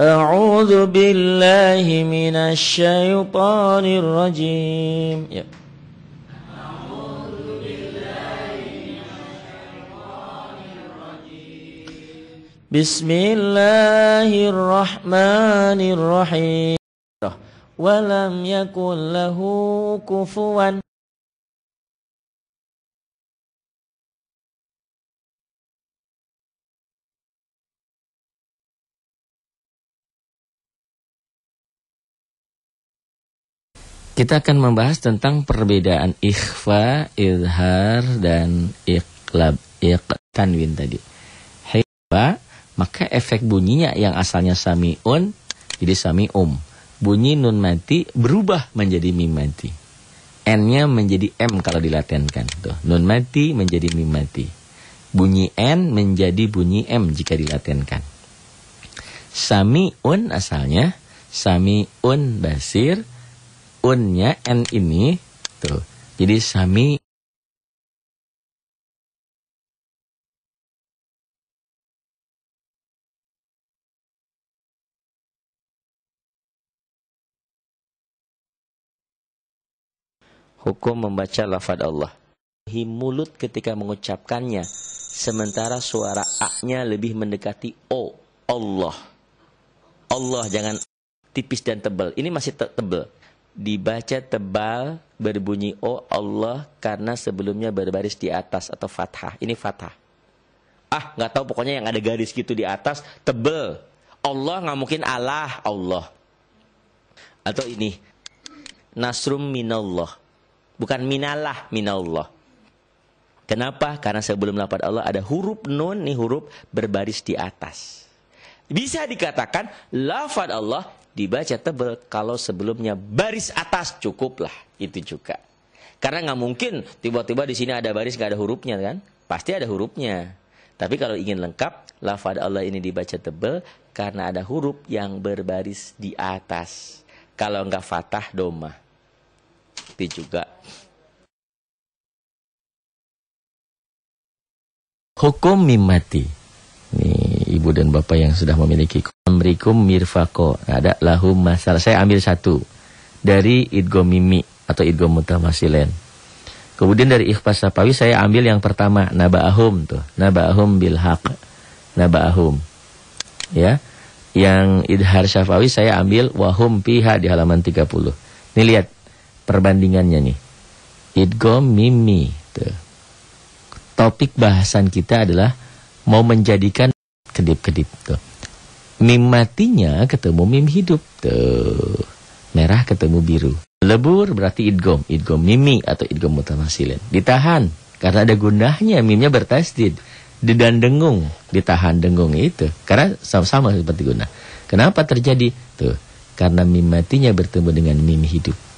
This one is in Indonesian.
أعوذ بالله من الشيطان الرجيم أعوذ بالله من الشيطان الرجيم بسم الله الرحمن الرحيم ولم يكن له كفوا Kita akan membahas tentang perbedaan ikhfa, izhar, dan iqlab, iq, tanwin tadi. Ikhfa, maka efek bunyinya yang asalnya sami'un jadi sami sami'um. Bunyi nun mati berubah menjadi mim mati. N-nya menjadi M kalau dilatenkan. Tuh, nun mati menjadi mim mati. Bunyi N menjadi bunyi M jika dilatenkan. Sami'un asalnya sami'un basir unnya n ini tuh. Jadi sami hukum membaca Lafadz Allah. Mulut ketika mengucapkannya, sementara suara A-nya lebih mendekati O, Allah. Allah jangan tipis dan tebal. Ini masih tebal dibaca tebal berbunyi oh Allah karena sebelumnya berbaris di atas atau fathah. Ini fathah. Ah, nggak tahu pokoknya yang ada garis gitu di atas tebel. Allah nggak mungkin Allah Allah. Atau ini Nasrum minallah. Bukan minallah, minallah. Kenapa? Karena sebelum lapat Allah ada huruf nun nih huruf berbaris di atas. Bisa dikatakan lafad Allah dibaca tebel kalau sebelumnya baris atas cukuplah itu juga. Karena nggak mungkin tiba-tiba di sini ada baris nggak ada hurufnya kan? Pasti ada hurufnya. Tapi kalau ingin lengkap, lafad Allah ini dibaca tebel karena ada huruf yang berbaris di atas. Kalau nggak fatah, domah. Itu juga. Hukum mimati ini ibu dan bapak yang sudah memiliki Amrikum mirfako Ada lahum masal Saya ambil satu Dari idgo mimi Atau idgo mutamasilen. Kemudian dari ikhfas sapawi Saya ambil yang pertama Naba'ahum tuh Naba'ahum bilhaq Naba'ahum Ya Yang idhar syafawi saya ambil Wahum piha di halaman 30 Nih lihat perbandingannya nih Idgo mimi tuh. Topik bahasan kita adalah mau menjadikan kedip-kedip tuh. Mim matinya ketemu mim hidup tuh. Merah ketemu biru. Lebur berarti idgom, idgom mimi atau idgom mutamasilin. Ditahan karena ada gunahnya mimnya bertasdid. didandengung dengung, ditahan dengung itu karena sama-sama seperti gunah. Kenapa terjadi? Tuh, karena mim matinya bertemu dengan mim hidup.